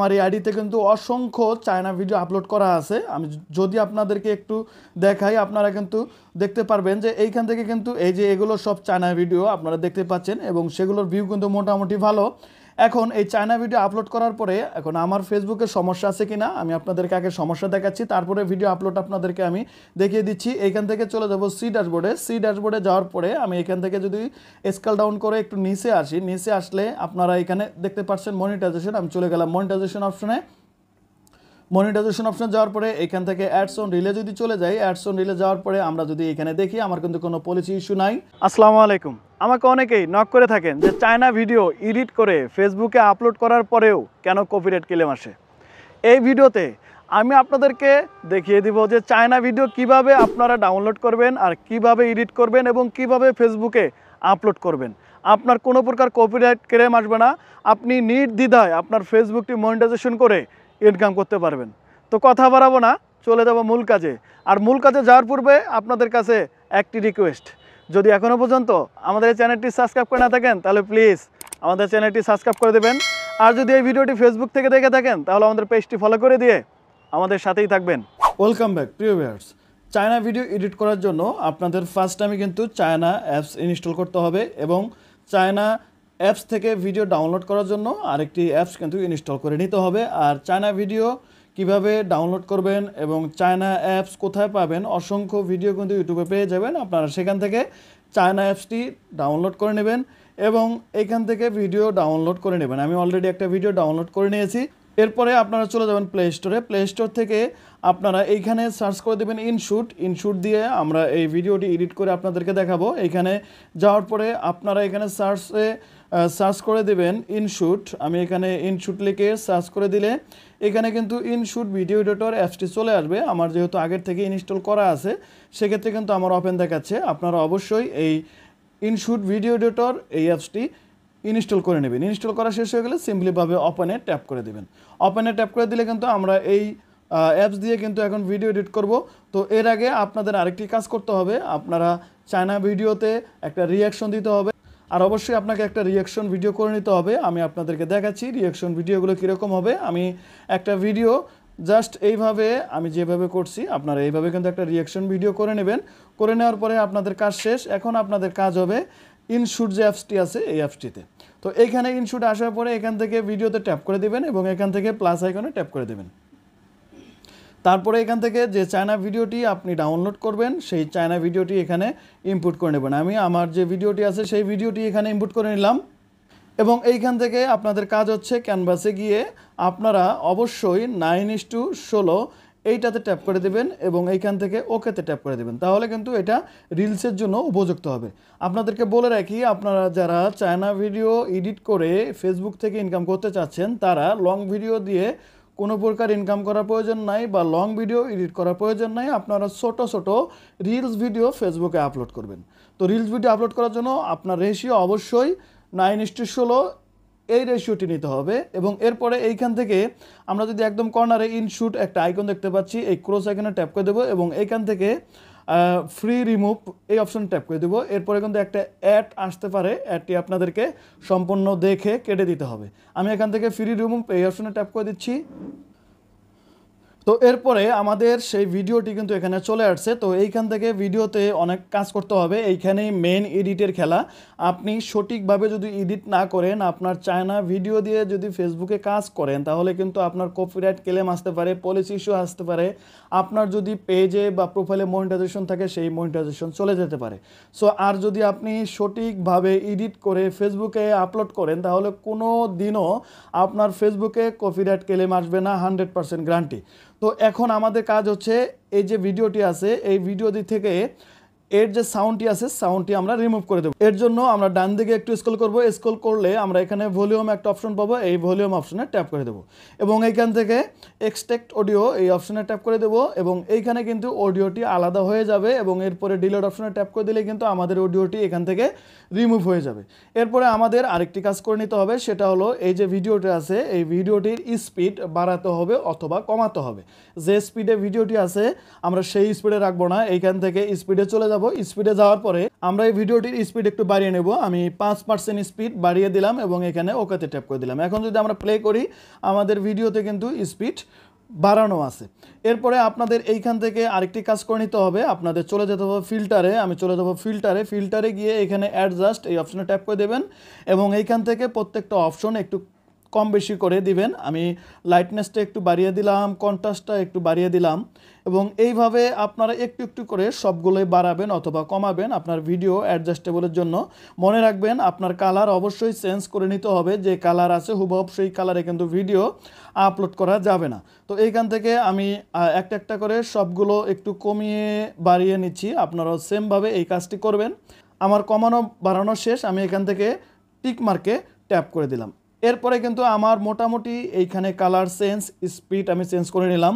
আমার এই আইডিতে কিন্তু অসংখ্য চায়না ভিডিও আপলোড করা আছে আমি যদি আপনাদেরকে একটু দেখাই আপনারা কিন্তু দেখতে পারবেন যে এইখান থেকে কিন্তু এই যে এগুলো সব চায়না ভিডিও আপনারা দেখতে পাচ্ছেন এবং সেগুলোর ভিউ কিন্তু মোটামুটি ভালো এখন এই চায়না ভিডিও আপলোড করার পরে এখন আমার ফেসবুকে সমস্যা আছে কি না আমি আপনাদেরকে আগে সমস্যা দেখাচ্ছি তারপরে ভিডিও আপলোড আপনাদেরকে আমি দেখিয়ে দিচ্ছি এখান থেকে চলে যাবো সি ড্যাশবোর্ডে সি ড্যাশবোর্ডে যাওয়ার পরে আমি এখান থেকে যদি স্কাল ডাউন করে একটু নিচে আসি নিচে আসলে আপনারা এখানে দেখতে পাচ্ছেন মনিটাইজেশন আমি চলে গেলাম মনিটাইজেশন অপশনে মনিটাইজেশন অপশন যাওয়ার পরে এখান থেকে অ্যাডস অন রিলে যদি চলে যাই অ্যাডস অন রিলে যাওয়ার পরে আমরা যদি এখানে দেখি আমার কিন্তু কোনো পলিসি ইস্যু নাই আসসালামু আলাইকুম আমাকে অনেকেই নক করে থাকেন যে চায়না ভিডিও এডিট করে ফেসবুকে আপলোড করার পরেও কেন কপিরাইট কেলে আসে এই ভিডিওতে আমি আপনাদেরকে দেখিয়ে দিব যে চায়না ভিডিও কিভাবে আপনারা ডাউনলোড করবেন আর কিভাবে এডিট করবেন এবং কিভাবে ফেসবুকে আপলোড করবেন আপনার কোনো প্রকার কপিরাইট ক্লেম আসবে না আপনি নিট দ্বিধায় আপনার ফেসবুকটি মনিটাইজেশন করে ইনকাম করতে পারবেন তো কথা বাড়াবো না চলে যাব মূল কাজে আর মূল কাজে যাওয়ার পূর্বে আপনাদের কাছে একটি রিকোয়েস্ট যদি এখনও পর্যন্ত আমাদের এই চ্যানেলটি সাবস্ক্রাইব করে না থাকেন তাহলে প্লিজ আমাদের চ্যানেলটি সাবস্ক্রাইব করে দেবেন আর যদি এই ভিডিওটি ফেসবুক থেকে দেখে থাকেন তাহলে আমাদের পেজটি ফলো করে দিয়ে আমাদের সাথেই থাকবেন ওয়েলকাম ব্যাক প্রিয় ভিউয়ার্স চায়না ভিডিও এডিট করার জন্য আপনাদের ফার্স্ট টাইমে কিন্তু চায়না অ্যাপস ইনস্টল করতে হবে এবং চায়না অ্যাপস থেকে ভিডিও ডাউনলোড করার জন্য আরেকটি অ্যাপস কিন্তু ইনস্টল করে নিতে হবে আর চায়না ভিডিও কিভাবে ডাউনলোড করবেন এবং চায়না অ্যাপস কোথায় পাবেন অসংখ্য ভিডিও কিন্তু ইউটিউবে পেয়ে যাবেন আপনারা সেখান থেকে চায়না অ্যাপসটি ডাউনলোড করে নেবেন এবং এখান থেকে ভিডিও ডাউনলোড করে নেবেন আমি অলরেডি একটা ভিডিও ডাউনলোড করে নিয়েছি এরপরে আপনারা চলে যাবেন প্লে স্টোরে প্লে স্টোর থেকে আপনারা এইখানে সার্চ করে দেবেন ইনশুট ইনশুট দিয়ে আমরা এই ভিডিওটি এডিট করে আপনাদেরকে দেখাবো এইখানে যাওয়ার পরে আপনারা এখানে সার্চে সার্চ করে দেবেন ইনশুট আমি এখানে ইনশুট লিখে সার্চ করে দিলে এখানে কিন্তু ইনশুট ভিডিও এডিটর অ্যাপসটি চলে আসবে আমার যেহেতু আগের থেকে ইনস্টল করা আছে সেক্ষেত্রে কিন্তু আমার ওপেন দেখাচ্ছে আপনারা অবশ্যই এই ইনশুট ভিডিও এডিটর এই অ্যাপসটি ইনস্টল করে নেবেন ইনস্টল করা শেষ হয়ে গেলে সিম্পলিভাবে ওপেনে ট্যাপ করে দেবেন ওপেনে ট্যাপ করে দিলে কিন্তু আমরা এই অ্যাপস দিয়ে কিন্তু এখন ভিডিও এডিট করব তো এর আগে আপনাদের আরেকটি কাজ করতে হবে আপনারা চায়না ভিডিওতে একটা রিয়াকশন দিতে হবে আর অবশ্যই আপনাকে একটা রিয়াকশন ভিডিও করে নিতে হবে আমি আপনাদেরকে দেখাচ্ছি রিয়াকশন ভিডিওগুলো কীরকম হবে আমি একটা ভিডিও জাস্ট এইভাবে আমি যেভাবে করছি আপনারা এইভাবে কিন্তু একটা রিয়াকশন ভিডিও করে নেবেন করে নেওয়ার পরে আপনাদের কাজ শেষ এখন আপনাদের কাজ হবে ইনশুট যে অ্যাপসটি আছে এই অ্যাপসটিতে তো এইখানে ইনশুট আসার পরে এখান থেকে ভিডিওতে ট্যাপ করে দেবেন এবং এখান থেকে প্লাস আইকনে ট্যাপ করে দেবেন তারপরে এখান থেকে যে চায়না ভিডিওটি আপনি ডাউনলোড করবেন সেই চায়না ভিডিওটি এখানে ইনপুট করে নেবেন আমি আমার যে ভিডিওটি আছে সেই ভিডিওটি এখানে ইনপুট করে নিলাম এবং এইখান থেকে আপনাদের কাজ হচ্ছে ক্যানভাসে গিয়ে আপনারা অবশ্যই নাইন ইস টু ষোলো এইটাতে ট্যাপ করে দেবেন এবং এইখান থেকে ওকেতে ট্যাপ করে দেবেন তাহলে কিন্তু এটা রিলসের জন্য উপযুক্ত হবে আপনাদেরকে বলে রাখি আপনারা যারা চায়না ভিডিও এডিট করে ফেসবুক থেকে ইনকাম করতে চাচ্ছেন তারা লং ভিডিও দিয়ে কোনো প্রকার ইনকাম করার প্রয়োজন নাই বা লং ভিডিও এডিট করার প্রয়োজন নাই আপনারা ছোট ছোট রিলস ভিডিও ফেসবুকে আপলোড করবেন তো রিলস ভিডিও আপলোড করার জন্য আপনার রেশিও অবশ্যই নাইন ইস্টু ষোলো এই রেশিওটি নিতে হবে এবং এরপরে এইখান থেকে আমরা যদি একদম কর্নারে ইনশুট একটা আইকন দেখতে পাচ্ছি এই ক্রোস আইকনে ট্যাপ করে দেবো এবং এইখান থেকে ফ্রি রিমুভ এই অপশন ট্যাপ করে দেবো এরপরে কিন্তু একটা অ্যাড আসতে পারে অ্যাডটি আপনাদেরকে সম্পূর্ণ দেখে কেটে দিতে হবে আমি এখান থেকে ফ্রি রিমুভ এই অপশনে ট্যাপ করে দিচ্ছি তো এরপরে আমাদের সেই ভিডিওটি কিন্তু এখানে চলে আসছে তো এইখান থেকে ভিডিওতে অনেক কাজ করতে হবে এইখানেই মেন এডিটের খেলা আপনি সঠিকভাবে যদি এডিট না করেন আপনার চায়না ভিডিও দিয়ে যদি ফেসবুকে কাজ করেন তাহলে কিন্তু আপনার কপিরাইট ক্লেম আসতে পারে পলিসি ইস্যু আসতে পারে আপনার যদি পেজে বা প্রোফাইলে মনিটাইজেশন থাকে সেই মনিটাইজেশন চলে যেতে পারে সো আর যদি আপনি সঠিকভাবে এডিট করে ফেসবুকে আপলোড করেন তাহলে কোনো দিনও আপনার ফেসবুকে কপিরাইট ক্লেম আসবে না হান্ড্রেড পার্সেন্ট গ্যারান্টি তো এখন আমাদের কাজ হচ্ছে এই যে ভিডিওটি আছে এই ভিডিওটি থেকে এর যে সাউন্ডটি আছে সাউন্ডটি আমরা রিমুভ করে দেবো এর জন্য আমরা ডান দিকে একটু স্কোল করব স্কোল করলে আমরা এখানে ভলিউম একটা অপশন পাবো এই ভলিউম অপশনে ট্যাপ করে দেবো এবং এইখান থেকে এক্সটেক্ট অডিও এই অপশনে ট্যাপ করে দেবো এবং এইখানে কিন্তু অডিওটি আলাদা হয়ে যাবে এবং এরপরে ডিলেট অপশনে ট্যাপ করে দিলে কিন্তু আমাদের অডিওটি এখান থেকে রিমুভ হয়ে যাবে এরপরে আমাদের আরেকটি কাজ করে নিতে হবে সেটা হলো এই যে ভিডিওটি আছে এই ভিডিওটির স্পিড বাড়াতে হবে অথবা কমাতে হবে যে স্পিডে ভিডিওটি আছে আমরা সেই স্পিডে রাখবো না এইখান থেকে স্পিডে চলে যাব যাব স্পিডে যাওয়ার পরে আমরা এই ভিডিওটির স্পিড একটু বাড়িয়ে নেব আমি পাঁচ পার্সেন্ট স্পিড বাড়িয়ে দিলাম এবং এখানে ওকেতে ট্যাপ করে দিলাম এখন যদি আমরা প্লে করি আমাদের ভিডিওতে কিন্তু স্পিড বাড়ানো আছে এরপরে আপনাদের এইখান থেকে আরেকটি কাজ করে নিতে হবে আপনাদের চলে যেতে হবে ফিল্টারে আমি চলে যাবো ফিল্টারে ফিল্টারে গিয়ে এখানে অ্যাডজাস্ট এই অপশনে ট্যাপ করে দেবেন এবং এইখান থেকে প্রত্যেকটা অপশন একটু কম বেশি করে দিবেন আমি লাইটনেসটা একটু বাড়িয়ে দিলাম কন্ট্রাস্টটা একটু বাড়িয়ে দিলাম এবং এইভাবে আপনারা একটু একটু করে সবগুলোই বাড়াবেন অথবা কমাবেন আপনার ভিডিও অ্যাডজাস্টেবলের জন্য মনে রাখবেন আপনার কালার অবশ্যই চেঞ্জ করে নিতে হবে যে কালার আছে হুবহব সেই কালারে কিন্তু ভিডিও আপলোড করা যাবে না তো এইখান থেকে আমি একটা একটা করে সবগুলো একটু কমিয়ে বাড়িয়ে নিচ্ছি আপনারাও সেমভাবে এই কাজটি করবেন আমার কমানো বাড়ানো শেষ আমি এখান থেকে টিক মার্কে ট্যাপ করে দিলাম এরপরে কিন্তু আমার মোটামুটি এইখানে কালার চেঞ্জ স্পিড আমি চেঞ্জ করে নিলাম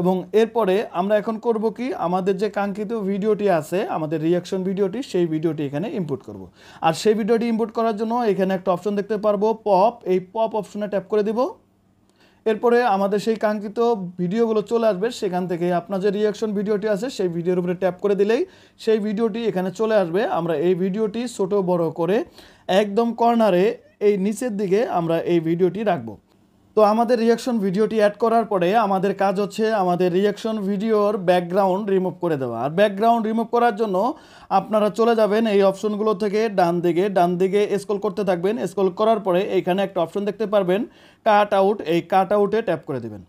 এবং এরপরে আমরা এখন করব কি আমাদের যে কাঙ্ক্ষিত ভিডিওটি আছে আমাদের রিয়াকশন ভিডিওটি সেই ভিডিওটি এখানে ইম্পোর্ট করব। আর সেই ভিডিওটি ইম্পোর্ট করার জন্য এখানে একটা অপশন দেখতে পারবো পপ এই পপ অপশনে ট্যাপ করে দেব এরপরে আমাদের সেই কাঙ্ক্ষিত ভিডিওগুলো চলে আসবে সেখান থেকে আপনার যে রিয়াকশন ভিডিওটি আছে সেই ভিডিওর উপরে ট্যাপ করে দিলেই সেই ভিডিওটি এখানে চলে আসবে আমরা এই ভিডিওটি ছোট বড় করে একদম কর্নারে এই নিচের দিকে আমরা এই ভিডিওটি রাখবো তো আমাদের রিয়াকশন ভিডিওটি অ্যাড করার পরে আমাদের কাজ হচ্ছে আমাদের রিয়াকশন ভিডিওর ব্যাকগ্রাউন্ড রিমুভ করে দেওয়া আর ব্যাকগ্রাউন্ড রিমুভ করার জন্য আপনারা চলে যাবেন এই অপশনগুলো থেকে ডান দিকে ডান দিকে স্কোল করতে থাকবেন স্কোল করার পরে এইখানে একটা অপশন দেখতে পারবেন কাট আউট এই কাট আউটে ট্যাপ করে দেবেন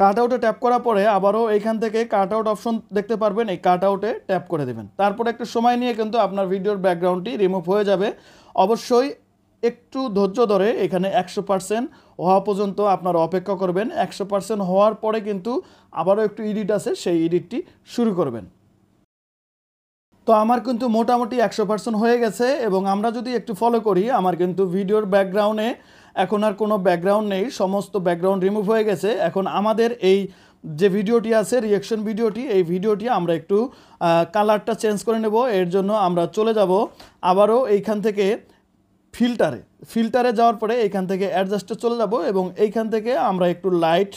কাট আউটে ট্যাপ করার পরে আবারও এইখান থেকে কাট আউট অপশন দেখতে পারবেন এই কাট আউটে ট্যাপ করে দেবেন তারপরে একটু সময় নিয়ে কিন্তু আপনার ভিডিওর ব্যাকগ্রাউন্ডটি রিমুভ হয়ে যাবে অবশ্যই একটু ধৈর্য ধরে এখানে একশো পার্সেন্ট হওয়া পর্যন্ত আপনারা অপেক্ষা করবেন একশো পার্সেন্ট হওয়ার পরে কিন্তু আবারও একটু ইডিট আছে সেই ইডিটটি শুরু করবেন তো আমার কিন্তু মোটামুটি একশো পার্সেন্ট হয়ে গেছে এবং আমরা যদি একটু ফলো করি আমার কিন্তু ভিডিওর ব্যাকগ্রাউন্ডে এখন আর কোনো ব্যাকগ্রাউন্ড নেই সমস্ত ব্যাকগ্রাউন্ড রিমুভ হয়ে গেছে এখন আমাদের এই যে ভিডিওটি আছে রিয়েকশন ভিডিওটি এই ভিডিওটি আমরা একটু কালারটা চেঞ্জ করে নেব এর জন্য আমরা চলে যাব আবারও এইখান থেকে ফিল্টারে ফিল্টারে যাওয়ার পরে এইখান থেকে অ্যাডজাস্টে চলে যাব এবং এইখান থেকে আমরা একটু লাইট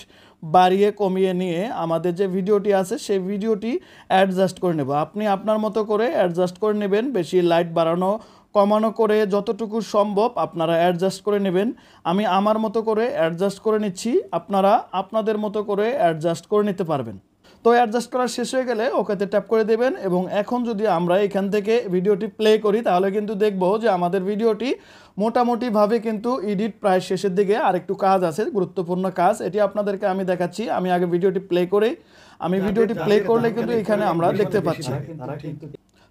বাড়িয়ে কমিয়ে নিয়ে আমাদের যে ভিডিওটি আছে সেই ভিডিওটি অ্যাডজাস্ট করে নেব আপনি আপনার মতো করে অ্যাডজাস্ট করে নেবেন বেশি লাইট বাড়ানো কমানো করে যতটুকু সম্ভব আপনারা অ্যাডজাস্ট করে নেবেন আমি আমার মতো করে অ্যাডজাস্ট করে নিচ্ছি আপনারা আপনাদের মতো করে অ্যাডজাস্ট করে নিতে পারবেন তো অ্যাডজাস্ট করা শেষ হয়ে গেলে ওকেতে ট্যাপ করে দেবেন এবং এখন যদি আমরা এখান থেকে ভিডিওটি প্লে করি তাহলে কিন্তু দেখব যে আমাদের ভিডিওটি মোটামুটিভাবে কিন্তু এডিট প্রায় শেষের দিকে আরেকটু কাজ আছে গুরুত্বপূর্ণ কাজ এটি আপনাদেরকে আমি দেখাচ্ছি আমি আগে ভিডিওটি প্লে করে আমি ভিডিওটি প্লে করলে কিন্তু এখানে আমরা দেখতে পাচ্ছি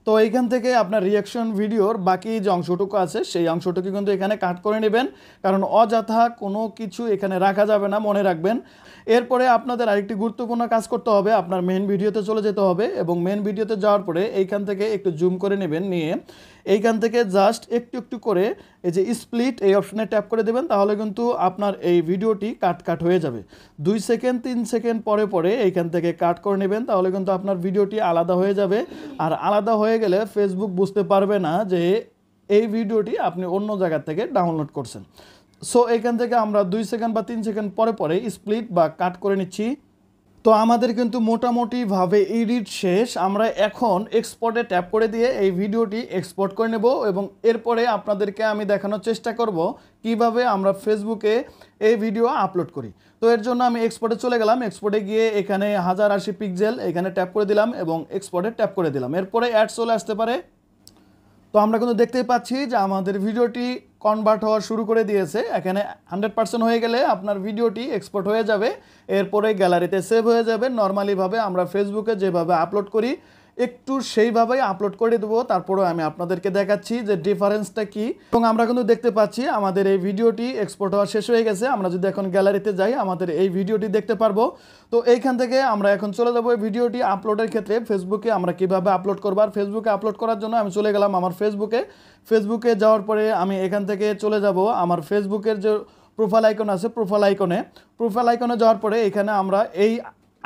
তো এইখান থেকে আপনার রিয়াকশন ভিডিওর বাকি যে অংশটুকু আছে সেই অংশটুকু কিন্তু এখানে কাট করে নেবেন কারণ অযথা কোনো কিছু এখানে রাখা যাবে না মনে রাখবেন এরপরে আপনাদের আরেকটি গুরুত্বপূর্ণ কাজ করতে হবে আপনার মেন ভিডিওতে চলে যেতে হবে এবং মেন ভিডিওতে যাওয়ার পরে এইখান থেকে একটু জুম করে নেবেন নিয়ে এইখান থেকে জাস্ট একটু একটু করে এই যে স্প্লিট এই অপশনে ট্যাপ করে দেবেন তাহলে কিন্তু আপনার এই ভিডিওটি কাট কাট হয়ে যাবে দুই সেকেন্ড তিন সেকেন্ড পরে পরে এইখান থেকে কাট করে নেবেন তাহলে কিন্তু আপনার ভিডিওটি আলাদা হয়ে যাবে আর আলাদা হয়ে গেলে ফেসবুক বুঝতে পারবে না যে এই ভিডিওটি আপনি অন্য জায়গা থেকে ডাউনলোড করছেন সো এখান থেকে আমরা দুই সেকেন্ড বা তিন সেকেন্ড পরে পরে স্প্লিট বা কাট করে নিচ্ছি তো আমাদের কিন্তু মোটামুটিভাবে এডিট শেষ আমরা এখন এক্সপোর্টে ট্যাপ করে দিয়ে এই ভিডিওটি এক্সপোর্ট করে নেব এবং এরপরে আপনাদেরকে আমি দেখানোর চেষ্টা করব কিভাবে আমরা ফেসবুকে এই ভিডিও আপলোড করি তো এর জন্য আমি এক্সপোর্টে চলে গেলাম এক্সপোর্টে গিয়ে এখানে হাজার আশি পিকজেল এখানে ট্যাপ করে দিলাম এবং এক্সপোর্টে ট্যাপ করে দিলাম এরপরে অ্যাড চলে আসতে পারে তো আমরা কিন্তু দেখতেই পাচ্ছি যে আমাদের ভিডিওটি কনভার্ট হওয়া শুরু করে দিয়েছে এখানে হান্ড্রেড পার্সেন্ট হয়ে গেলে আপনার ভিডিওটি এক্সপোর্ট হয়ে যাবে এরপরে গ্যালারিতে সেভ হয়ে যাবে নর্মালিভাবে আমরা ফেসবুকে যেভাবে আপলোড করি একটু সেইভাবেই আপলোড করে দেবো তারপরে আমি আপনাদেরকে দেখাচ্ছি যে ডিফারেন্সটা কি এবং আমরা কিন্তু দেখতে পাচ্ছি আমাদের এই ভিডিওটি এক্সপোর্ট হওয়া শেষ হয়ে গেছে আমরা যদি এখন গ্যালারিতে যাই আমাদের এই ভিডিওটি দেখতে পারবো তো এইখান থেকে আমরা এখন চলে যাবো এই ভিডিওটি আপলোডের ক্ষেত্রে ফেসবুকে আমরা কিভাবে আপলোড করবো আর ফেসবুকে আপলোড করার জন্য আমি চলে গেলাম আমার ফেসবুকে ফেসবুকে যাওয়ার পরে আমি এখান থেকে চলে যাব আমার ফেসবুকের যে প্রোফাইল আইকন আছে প্রোফাইল আইকনে প্রোফাইল আইকনে যাওয়ার পরে এখানে আমরা এই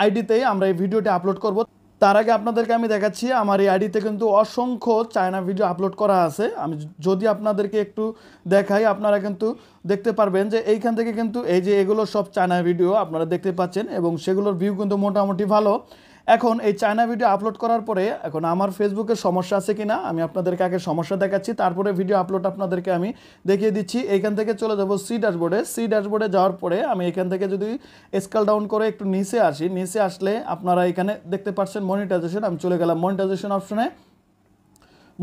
আইডিতেই আমরা এই ভিডিওটি আপলোড করবো তার আগে আপনাদেরকে আমি দেখাচ্ছি আমার এই আইডিতে কিন্তু অসংখ্য চায়না ভিডিও আপলোড করা আছে আমি যদি আপনাদেরকে একটু দেখাই আপনারা কিন্তু দেখতে পারবেন যে এইখান থেকে কিন্তু এই যে এগুলো সব চায়না ভিডিও আপনারা দেখতে পাচ্ছেন এবং সেগুলোর ভিউ কিন্তু মোটামুটি ভালো এখন এই চায়না ভিডিও আপলোড করার পরে এখন আমার ফেসবুকে সমস্যা আছে কি না আমি আপনাদেরকে আগে সমস্যা দেখাচ্ছি তারপরে ভিডিও আপলোড আপনাদেরকে আমি দেখিয়ে দিচ্ছি এখান থেকে চলে যাব সি ড্যাশবোর্ডে সি ড্যাশবোর্ডে যাওয়ার পরে আমি এখান থেকে যদি স্কাল ডাউন করে একটু নিচে আসি নিচে আসলে আপনারা এখানে দেখতে পাচ্ছেন মনিটাইজেশন আমি চলে গেলাম মনিটাইজেশন অপশনে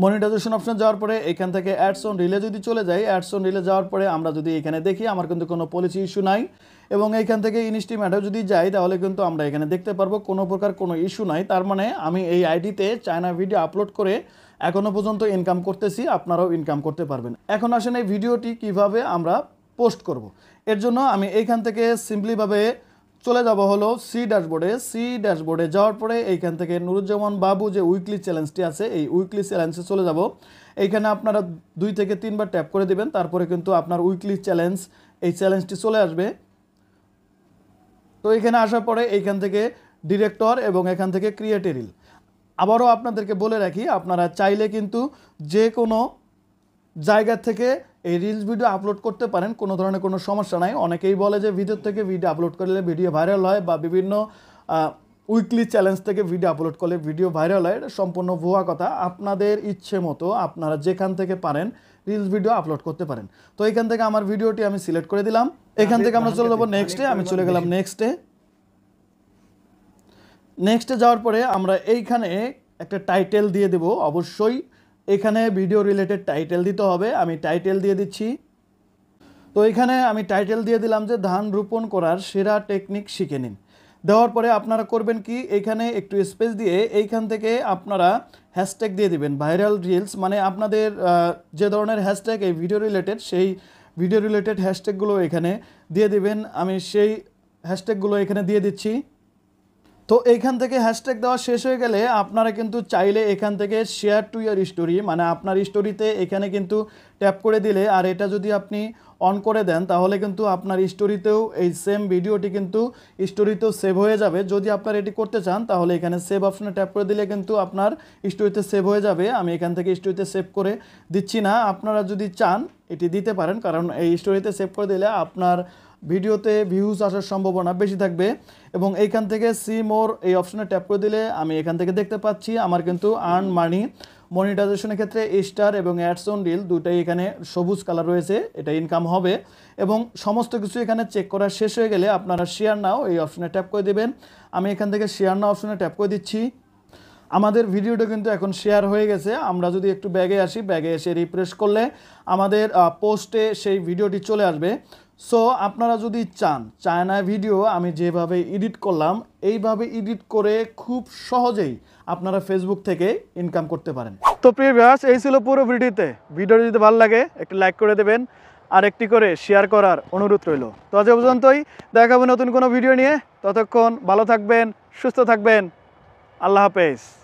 মনিটাইজেশন অপশন যাওয়ার পরে এখান থেকে অ্যাডস অন রিলে যদি চলে যাই অ্যাডস অন রিলে যাওয়ার পরে আমরা যদি এখানে দেখি আমার কিন্তু কোনো পলিসি ইস্যু নাই এবং এইখান থেকে ইনস্টিমেটে যদি যাই তাহলে কিন্তু আমরা এখানে দেখতে পারবো কোনো প্রকার কোনো ইস্যু নাই তার মানে আমি এই আইডিতে চায়না ভিডিও আপলোড করে এখনও পর্যন্ত ইনকাম করতেছি আপনারাও ইনকাম করতে পারবেন এখন আসেন এই ভিডিওটি কিভাবে আমরা পোস্ট করব। এর জন্য আমি এইখান থেকে সিম্পলিভাবে চলে যাব হলো সি ড্যাশবোর্ডে সি ড্যাশবোর্ডে যাওয়ার পরে এইখান থেকে নুরুজ্জামান বাবু যে উইকলি চ্যালেঞ্জটি আছে এই উইকলি চ্যালেঞ্জে চলে যাব এইখানে আপনারা দুই থেকে তিনবার ট্যাপ করে দিবেন তারপরে কিন্তু আপনার উইকলি চ্যালেঞ্জ এই চ্যালেঞ্জটি চলে আসবে তো এখানে আসার পরে এইখান থেকে ডিরেক্টর এবং এখান থেকে ক্রিয়েটেরিল আবারও আপনাদেরকে বলে রাখি আপনারা চাইলে কিন্তু যে কোনো জায়গা থেকে এই রিলস ভিডিও আপলোড করতে পারেন কোনো ধরনের কোনো সমস্যা নাই অনেকেই বলে যে ভিডিও থেকে ভিডিও আপলোড করলে ভিডিও ভাইরাল হয় বা বিভিন্ন উইকলি চ্যালেঞ্জ থেকে ভিডিও আপলোড করলে ভিডিও ভাইরাল হয় সম্পূর্ণ ভুয়া কথা আপনাদের ইচ্ছে মতো আপনারা যেখান থেকে পারেন রিলস ভিডিও আপলোড করতে পারেন তো এখান থেকে আমার ভিডিওটি আমি সিলেক্ট করে দিলাম এখান থেকে আমরা চলে যাবো নেক্সটে আমি চলে গেলাম নেক্সটে নেক্সটে যাওয়ার পরে আমরা এইখানে একটা টাইটেল দিয়ে দেব অবশ্যই এখানে ভিডিও রিলেটেড টাইটেল দিতে হবে আমি টাইটেল দিয়ে দিচ্ছি তো এখানে আমি টাইটেল দিয়ে দিলাম যে ধান রোপণ করার সেরা টেকনিক শিখে নিন দেওয়ার পরে আপনারা করবেন কি এখানে একটু স্পেস দিয়ে এইখান থেকে আপনারা হ্যাশট্যাগ দিয়ে দিবেন ভাইরাল রিলস মানে আপনাদের যে ধরনের হ্যাশট্যাগ এই ভিডিও রিলেটেড সেই ভিডিও রিলেটেড হ্যাশট্যাগুলো এখানে দিয়ে দিবেন আমি সেই হ্যাশট্যাগুলো এখানে দিয়ে দিচ্ছি তো এইখান থেকে হ্যাশট্যাগ দেওয়া শেষ হয়ে গেলে আপনারা কিন্তু চাইলে এখান থেকে শেয়ার টু ইয়ার স্টোরি মানে আপনার স্টোরিতে এখানে কিন্তু ট্যাপ করে দিলে আর এটা যদি আপনি অন করে দেন তাহলে কিন্তু আপনার স্টোরিতেও এই সেম ভিডিওটি কিন্তু স্টোরিতেও সেভ হয়ে যাবে যদি আপনার এটি করতে চান তাহলে এখানে সেভ অপশনে ট্যাপ করে দিলে কিন্তু আপনার স্টোরিতে সেভ হয়ে যাবে আমি এখান থেকে স্টোরিতে সেভ করে দিচ্ছি না আপনারা যদি চান এটি দিতে পারেন কারণ এই স্টোরিতে সেভ করে দিলে আপনার ভিডিওতে ভিউজ আসার সম্ভাবনা বেশি থাকবে এবং এইখান থেকে সি মোর এই অপশনে ট্যাপ করে দিলে আমি এখান থেকে দেখতে পাচ্ছি আমার কিন্তু আর্ন মানি মনিটাইজেশনের ক্ষেত্রে স্টার এবং অ্যাডস অন রিল দুটাই এখানে সবুজ কালার রয়েছে এটা ইনকাম হবে এবং সমস্ত কিছু এখানে চেক করা শেষ হয়ে গেলে আপনারা শেয়ার নাও এই অপশনে ট্যাপ করে দেবেন আমি এখান থেকে শেয়ার নাও অপশনে ট্যাপ করে দিচ্ছি আমাদের ভিডিওটা কিন্তু এখন শেয়ার হয়ে গেছে আমরা যদি একটু ব্যাগে আসি ব্যাগে এসে রিফ্রেশ করলে আমাদের পোস্টে সেই ভিডিওটি চলে আসবে সো আপনারা যদি চান চায়না ভিডিও আমি যেভাবে এডিট করলাম এইভাবে এডিট করে খুব সহজেই আপনারা ফেসবুক থেকে ইনকাম করতে পারেন তো প্রিয় ভিউয়ার্স এই ছিল পুরো ভিডিওতে ভিডিও যদি ভালো লাগে একটি লাইক করে দেবেন আর একটি করে শেয়ার করার অনুরোধ রইল তো আজ পর্যন্তই দেখাবো নতুন কোনো ভিডিও নিয়ে ততক্ষণ ভালো থাকবেন সুস্থ থাকবেন আল্লাহ হাফেজ